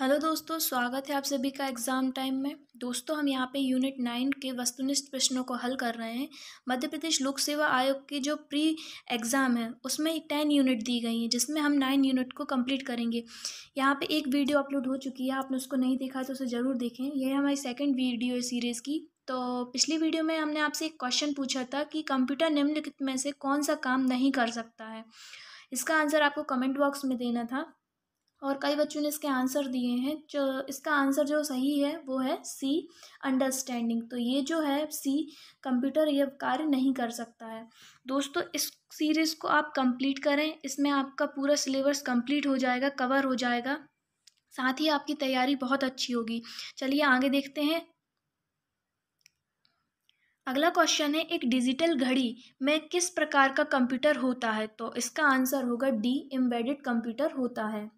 hello दोस्तों स्वागत है आप सभी का एग्ज़ाम टाइम में दोस्तों हम यहाँ पे यूनिट नाइन के वस्तुनिष्ठ प्रश्नों को हल कर रहे हैं मध्य प्रदेश लोक सेवा आयोग की जो प्री एग्ज़ाम है उसमें टेन यूनिट दी गई हैं जिसमें हम नाइन यूनिट को कंप्लीट करेंगे यहाँ पे एक वीडियो अपलोड हो चुकी है आपने उसको नहीं देखा तो उसे ज़रूर देखें यह हमारी सेकेंड वीडियो है सीरीज़ की तो पिछली वीडियो में हमने आपसे एक क्वेश्चन पूछा था कि कंप्यूटर निम्नलिखित में से कौन सा काम नहीं कर सकता है इसका आंसर आपको कमेंट बॉक्स में देना था और कई बच्चों ने इसके आंसर दिए हैं जो इसका आंसर जो सही है वो है सी अंडरस्टैंडिंग तो ये जो है सी कंप्यूटर ये कार्य नहीं कर सकता है दोस्तों इस सीरीज़ को आप कंप्लीट करें इसमें आपका पूरा सिलेबस कंप्लीट हो जाएगा कवर हो जाएगा साथ ही आपकी तैयारी बहुत अच्छी होगी चलिए आगे देखते हैं अगला क्वेश्चन है एक डिजिटल घड़ी में किस प्रकार का कंप्यूटर होता है तो इसका आंसर होगा डी एम्बेडेड कंप्यूटर होता है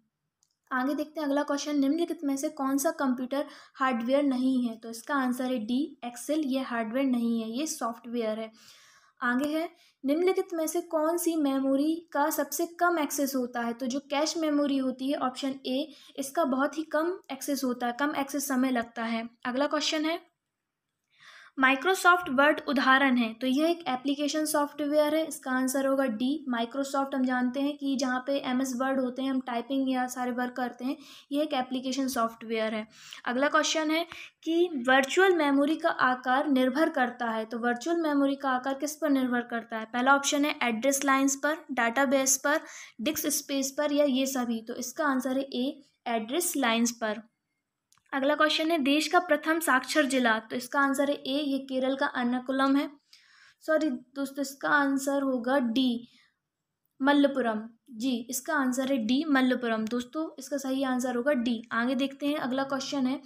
आगे देखते हैं अगला क्वेश्चन निम्नलिखित में से कौन सा कंप्यूटर हार्डवेयर नहीं है तो इसका आंसर है डी एक्सेल ये हार्डवेयर नहीं है ये सॉफ्टवेयर है आगे है निम्नलिखित में से कौन सी मेमोरी का सबसे कम एक्सेस होता है तो जो कैश मेमोरी होती है ऑप्शन ए इसका बहुत ही कम एक्सेस होता है कम एक्सेस समय लगता है अगला क्वेश्चन है माइक्रोसॉफ्ट वर्ड उदाहरण है तो यह एक एप्लीकेशन सॉफ्टवेयर है इसका आंसर होगा डी माइक्रोसॉफ्ट हम जानते हैं कि जहाँ पे एम एस वर्ड होते हैं हम टाइपिंग या सारे वर्क करते हैं यह एक एप्लीकेशन सॉफ्टवेयर है अगला क्वेश्चन है कि वर्चुअल मेमोरी का आकार निर्भर करता है तो वर्चुअल मेमोरी का आकार किस पर निर्भर करता है पहला ऑप्शन है एड्रेस लाइन्स पर बेस पर डिस्क स्पेस पर या ये सभी तो इसका आंसर है ए एड्रेस लाइन्स पर अगला क्वेश्चन है देश का प्रथम साक्षर जिला तो इसका आंसर है ए ये केरल का अर्नाकुलम है सॉरी दोस्तों इसका आंसर होगा डी मल्लपुरम जी इसका आंसर है डी मल्लपुरम दोस्तों इसका सही आंसर होगा डी आगे देखते हैं अगला क्वेश्चन है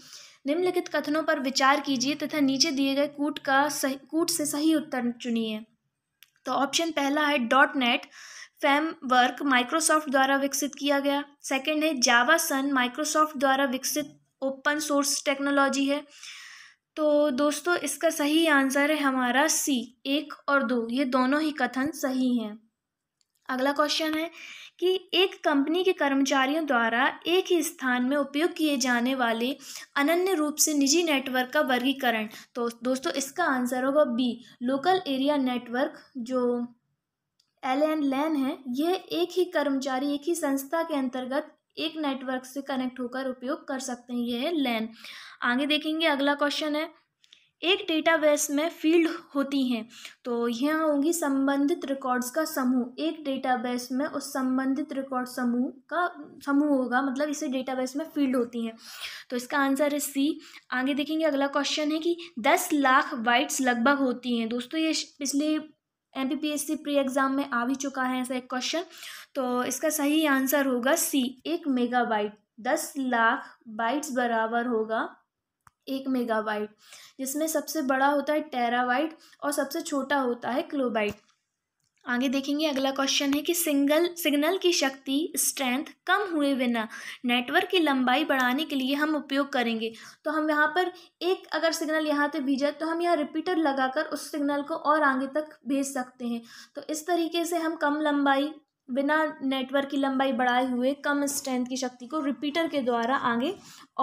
निम्नलिखित कथनों पर विचार कीजिए तथा नीचे दिए गए कूट का सही कूट से सही उत्तर चुनिए तो ऑप्शन पहला है dot net framework Microsoft द्वारा विकसित किया गया सेकंड है जावा सन माइक्रोसॉफ्ट द्वारा विकसित ओपन सोर्स टेक्नोलॉजी है तो दोस्तों इसका सही आंसर है हमारा सी एक और दो ये दोनों ही कथन सही हैं अगला क्वेश्चन है कि एक कंपनी के कर्मचारियों द्वारा एक ही स्थान में उपयोग किए जाने वाले अनन्य रूप से निजी नेटवर्क का वर्गीकरण तो दोस्तों इसका आंसर होगा बी लोकल एरिया नेटवर्क जो एल एंड लैन है यह एक ही कर्मचारी एक ही संस्था के अंतर्गत एक नेटवर्क से कनेक्ट होकर उपयोग कर सकते हैं यह है लैन आगे देखेंगे अगला क्वेश्चन है एक डेटाबेस में फील्ड होती हैं तो यह होंगी संबंधित रिकॉर्ड्स का समूह एक डेटाबेस में उस संबंधित रिकॉर्ड समूह का समूह होगा मतलब इसे डेटाबेस में फील्ड होती हैं तो इसका आंसर है सी आगे देखेंगे अगला क्वेश्चन है कि दस लाख वाइट्स लगभग होती हैं दोस्तों ये पिछले M P P S C pre exam में आ भी चुका है ऐसा एक क्वेश्चन तो इसका सही आंसर होगा सी एक मेगाबाइट दस लाख बाइट्स बराबर होगा एक मेगाबाइट जिसमें सबसे बड़ा होता है टेरावाइट और सबसे छोटा होता है क्लोबाइट आगे देखेंगे अगला क्वेश्चन है कि सिंगल सिग्नल की शक्ति स्ट्रेंथ कम हुए बिना नेटवर्क की लंबाई बढ़ाने के लिए हम उपयोग करेंगे तो हम यहाँ पर एक अगर सिग्नल यहाँ पे भेजा तो हम यहाँ रिपीटर लगाकर उस सिग्नल को और आगे तक भेज सकते हैं तो इस तरीके से हम कम लंबाई बिना नेटवर्क की लंबाई बढ़ाए हुए कम स्ट्रेंथ की शक्ति को रिपीटर के द्वारा आगे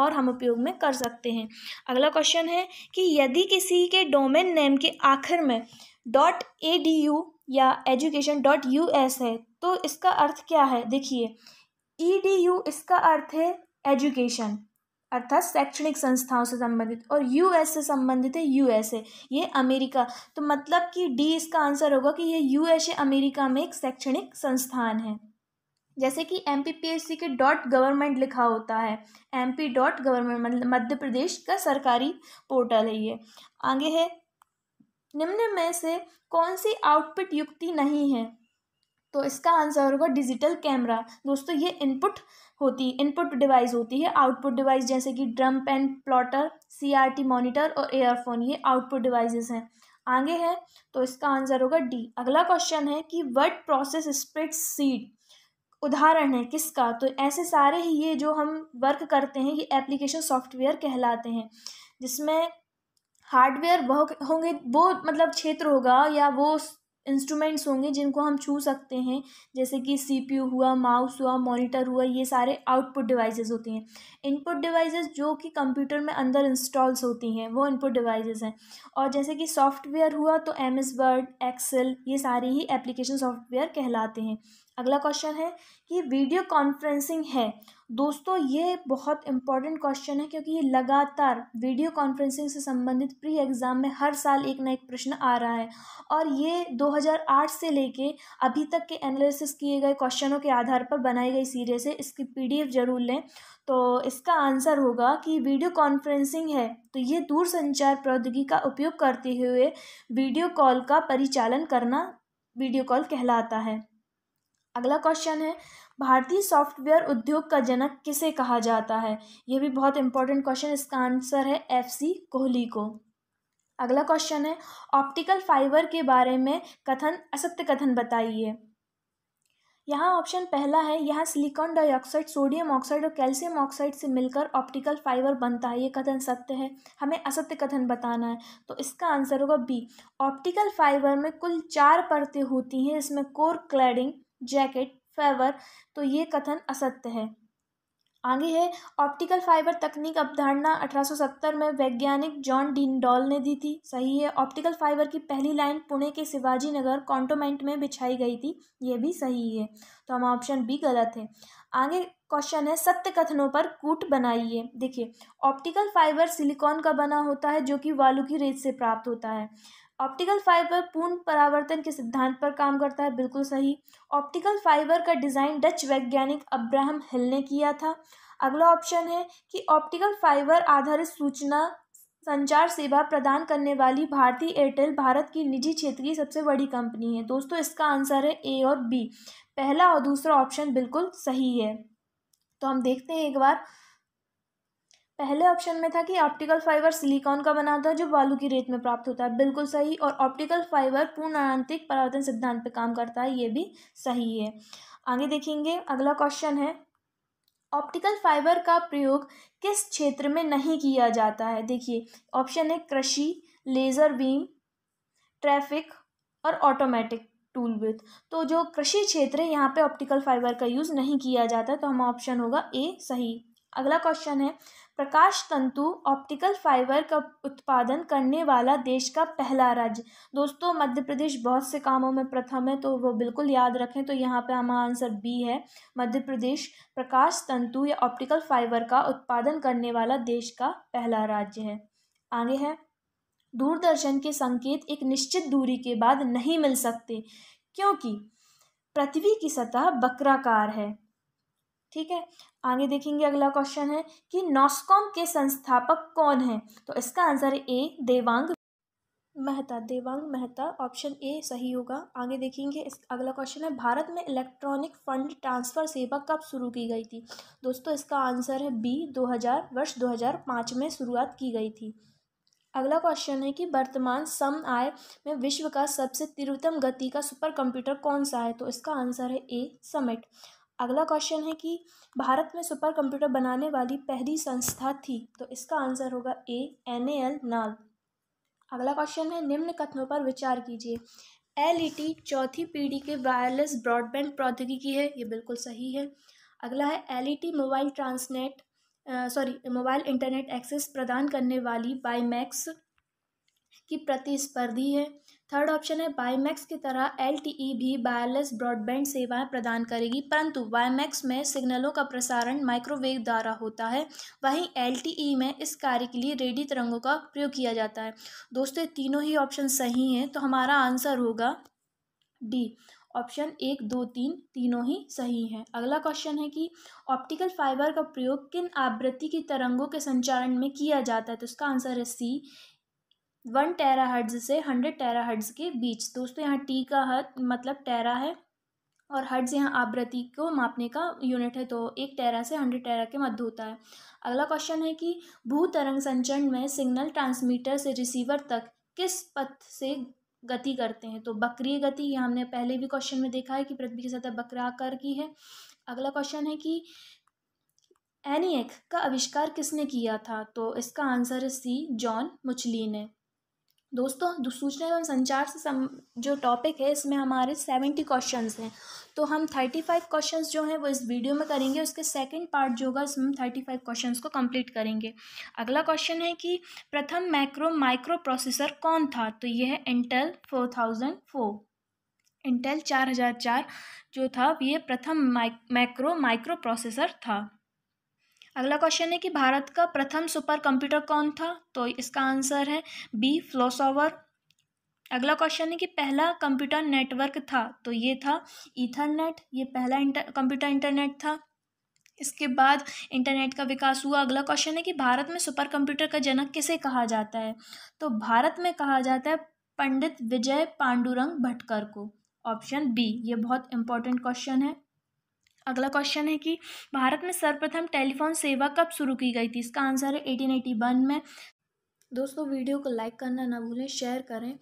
और हम उपयोग में कर सकते हैं अगला क्वेश्चन है कि यदि किसी के डोमेन नेम के आखिर में डॉट ए डी यू या एजुकेशन डॉट यू एस है तो इसका अर्थ क्या है देखिए ई डी यू इसका अर्थ है एजुकेशन अर्थात शैक्षणिक संस्थाओं से संबंधित और यू एस से संबंधित है यू एस ए ये अमेरिका तो मतलब कि डी इसका आंसर होगा कि ये यू एस ए अमेरिका में एक शैक्षणिक संस्थान है जैसे कि M P P S C के डॉट गवर्नमेंट लिखा होता है M P dot government Madhya Pradesh का सरकारी पोर्टल है ये आगे है निम्न में से कौन सी आउटपुट युक्ति नहीं है तो इसका आंसर होगा डिजिटल कैमरा दोस्तों ये इनपुट होती इनपुट डिवाइस होती है आउटपुट डिवाइस जैसे कि drum pen plotter CRT monitor और एयरफोन ये आउटपुट डिवाइसेस हैं आगे है तो इसका आंसर होगा डी अगला क्वेश्चन है कि वर्ड प्रोसेस स्प्रिट सीड उदाहरण है किसका तो ऐसे सारे ही ये जो हम वर्क करते हैं ये एप्लीकेशन सॉफ्टवेयर कहलाते हैं जिसमें हार्डवेयर वह होंगे वो मतलब क्षेत्र होगा या वो इंस्ट्रूमेंट्स होंगे जिनको हम छू सकते हैं जैसे कि सीपीयू हुआ माउस हुआ मॉनिटर हुआ ये सारे आउटपुट डिवाइसेस होती हैं इनपुट डिवाइसेस जो कि कंप्यूटर में अंदर इंस्टॉल्स होती हैं वो इनपुट डिवाइसेस हैं और जैसे कि सॉफ्टवेयर हुआ तो एम एस वर्ड एक्सेल ये सारी ही एप्लीकेशन सॉफ्टवेयर कहलाते हैं अगला क्वेश्चन है कि वीडियो कॉन्फ्रेंसिंग है दोस्तों ये बहुत इंपॉर्टेंट क्वेश्चन है क्योंकि ये लगातार वीडियो कॉन्फ्रेंसिंग से संबंधित प्री एग्ज़ाम में हर साल एक ना एक प्रश्न आ रहा है और ये 2008 से लेके अभी तक के एनालिसिस किए गए क्वेश्चनों के आधार पर बनाई गई सीरीज है इसकी पीडीएफ जरूर लें तो इसका आंसर होगा कि वीडियो कॉन्फ्रेंसिंग है तो ये दूरसंचार प्रौद्योगिकी का उपयोग करते हुए वीडियो कॉल का परिचालन करना वीडियो कॉल कहलाता है अगला क्वेश्चन है भारतीय सॉफ्टवेयर उद्योग का जनक किसे कहा जाता है यह भी बहुत इंपॉर्टेंट क्वेश्चन इसका आंसर है एफ सी कोहली को अगला क्वेश्चन है ऑप्टिकल फाइबर के बारे में कथन असत्य कथन बताइए यहाँ ऑप्शन पहला है यहाँ सिलिकॉन डाइऑक्साइड सोडियम ऑक्साइड और कैल्शियम ऑक्साइड से मिलकर ऑप्टिकल फाइबर बनता है ये कथन सत्य है हमें असत्य कथन बताना है तो इसका आंसर होगा बी ऑप्टिकल फाइबर में कुल चार परतें होती हैं इसमें कोर क्लैडिंग जैकेट फाइबर तो ये कथन असत्य है आगे है ऑप्टिकल फाइबर तकनीक अवधारणा 1870 में वैज्ञानिक जॉन डीन डॉल ने दी थी सही है ऑप्टिकल फाइबर की पहली लाइन पुणे के शिवाजी नगर कॉन्टोमेंट में बिछाई गई थी ये भी सही है तो हम ऑप्शन बी गलत है आगे क्वेश्चन है सत्य कथनों पर कूट बनाइए देखिए ऑप्टिकल फाइबर सिलिकॉन का बना होता है जो कि वालू की रेत से प्राप्त होता है ऑप्टिकल फाइबर पूर्ण परावर्तन के सिद्धांत पर काम करता है बिल्कुल सही ऑप्टिकल फाइबर का डिज़ाइन डच वैज्ञानिक अब्राहम हिल ने किया था अगला ऑप्शन है कि ऑप्टिकल फाइबर आधारित सूचना संचार सेवा प्रदान करने वाली भारतीय एयरटेल भारत की निजी क्षेत्र की सबसे बड़ी कंपनी है दोस्तों इसका आंसर है ए और बी पहला और दूसरा ऑप्शन बिल्कुल सही है तो हम देखते हैं एक बार पहले ऑप्शन में था कि ऑप्टिकल फाइबर सिलिकॉन का बना होता है जो बालू की रेत में प्राप्त होता है बिल्कुल सही और ऑप्टिकल फाइबर पूर्ण आंतरिक परावर्तन सिद्धांत पर काम करता है ये भी सही है आगे देखेंगे अगला क्वेश्चन है ऑप्टिकल फाइबर का प्रयोग किस क्षेत्र में नहीं किया जाता है देखिए ऑप्शन है कृषि लेज़र बीम ट्रैफिक और ऑटोमेटिक टूल विथ तो जो कृषि क्षेत्र है यहाँ पे ऑप्टिकल फाइबर का यूज़ नहीं किया जाता तो हमारा ऑप्शन होगा ए सही अगला क्वेश्चन है प्रकाश तंतु ऑप्टिकल फाइबर का उत्पादन करने वाला देश का पहला राज्य दोस्तों मध्य प्रदेश बहुत से कामों में प्रथम है तो वो बिल्कुल याद रखें तो यहाँ पे हमारा आंसर बी है मध्य प्रदेश प्रकाश तंतु या ऑप्टिकल फाइबर का उत्पादन करने वाला देश का पहला राज्य है आगे है दूरदर्शन के संकेत एक निश्चित दूरी के बाद नहीं मिल सकते क्योंकि पृथ्वी की सतह बकराकार है ठीक है आगे देखेंगे अगला क्वेश्चन है कि नॉस्कॉम के संस्थापक कौन हैं तो इसका answer A Devang Mehta Devang Mehta option A सही होगा आगे देखेंगे इस अगला क्वेश्चन है भारत में इलेक्ट्रॉनिक फंड ट्रांसफ़र सेवा कब शुरू की गई थी दोस्तों इसका आंसर है बी 2000 वर्ष 2005 में शुरुआत की गई थी अगला क्वेश्चन है कि वर्तमान सम आय में विश्व का सबसे तीव्रतम गति का सुपर कंप्यूटर कौन सा है तो इसका आंसर है ए समिट अगला क्वेश्चन है कि भारत में सुपर कंप्यूटर बनाने वाली पहली संस्था थी तो इसका आंसर होगा ए एन एल नाल अगला क्वेश्चन है निम्न कथनों पर विचार कीजिए एल ई टी चौथी पीढ़ी के वायरलेस ब्रॉडबैंड प्रौद्योगिकी है ये बिल्कुल सही है अगला है L E T mobile transnet sorry mobile internet access प्रदान करने वाली बाईमैक्स की प्रतिस्पर्धी है थर्ड ऑप्शन है वाईमैक्स की तरह एल e भी वायरलेस ब्रॉडबैंड सेवाएं प्रदान करेगी परंतु वाईमैक्स में सिग्नलों का प्रसारण माइक्रोवेव द्वारा होता है वहीं एल e में इस कार्य के लिए रेडी तरंगों का प्रयोग किया जाता है दोस्तों तीनों ही ऑप्शन सही हैं तो हमारा आंसर होगा डी ऑप्शन एक दो तीन तीनों ही सही हैं अगला क्वेश्चन है कि ऑप्टिकल फाइबर का प्रयोग किन आवृत्ति की तरंगों के संचालन में किया जाता है तो उसका आंसर है सी वन टेरा हर्ट्ज़ से हंड्रेड टेरा हर्ट्ज़ के बीच दोस्तों यहाँ टी का हर्ट मतलब टेरा है और हर्ट्ज़ यहाँ आवृत्ति को मापने का यूनिट है तो एक टेरा से हंड्रेड टेरा के मध्य होता है अगला क्वेश्चन है कि भू तरंग संचरण में सिग्नल ट्रांसमीटर से रिसीवर तक किस पथ से गति करते हैं तो बकरीय गति ये हमने पहले भी क्वेश्चन में देखा है कि पृथ्वी की सतह बकराकार की है अगला क्वेश्चन है कि एनिएक का आविष्कार किसने किया था तो इसका आंसर है सी जॉन मुचली ने दोस्तों सूचना एवं संचार से सम जो टॉपिक है इसमें हमारे सेवेंटी क्वेश्चंस हैं तो हम थर्टी फाइव क्वेश्चन जो हैं वो इस वीडियो में करेंगे उसके सेकंड पार्ट जो होगा इसमें हम थर्टी फाइव क्वेश्चन को कंप्लीट करेंगे अगला क्वेश्चन है कि प्रथम मैक्रो माइक्रो प्रोसेसर कौन था तो ये है Intel four thousand four Intel चार हजार चार जो था ये प्रथम माइक मैक्रो माइक्रो प्रोसेसर था अगला क्वेश्चन है कि भारत का प्रथम सुपर कंप्यूटर कौन था तो इसका आंसर है बी फ्लोसोवर अगला क्वेश्चन है कि पहला कंप्यूटर नेटवर्क था तो ये था ईथरनेट ये पहला इंटर कंप्यूटर इंटरनेट था इसके बाद इंटरनेट का विकास हुआ अगला क्वेश्चन है कि भारत में सुपर कंप्यूटर का जनक किसे कहा जाता है तो भारत में कहा जाता है पंडित विजय पांडुरंग भटकर को ऑप्शन बी ये बहुत इंपॉर्टेंट क्वेश्चन है अगला क्वेश्चन है कि भारत में सर्वप्रथम टेलीफोन सेवा कब शुरू की गई थी इसका आंसर है एटीन एटी वन में दोस्तों वीडियो को लाइक करना ना भूलें शेयर करें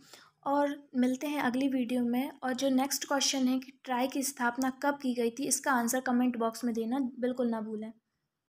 और मिलते हैं अगली वीडियो में और जो नेक्स्ट क्वेश्चन है कि ट्राई की स्थापना कब की गई थी इसका आंसर कमेंट बॉक्स में देना बिल्कुल ना भूलें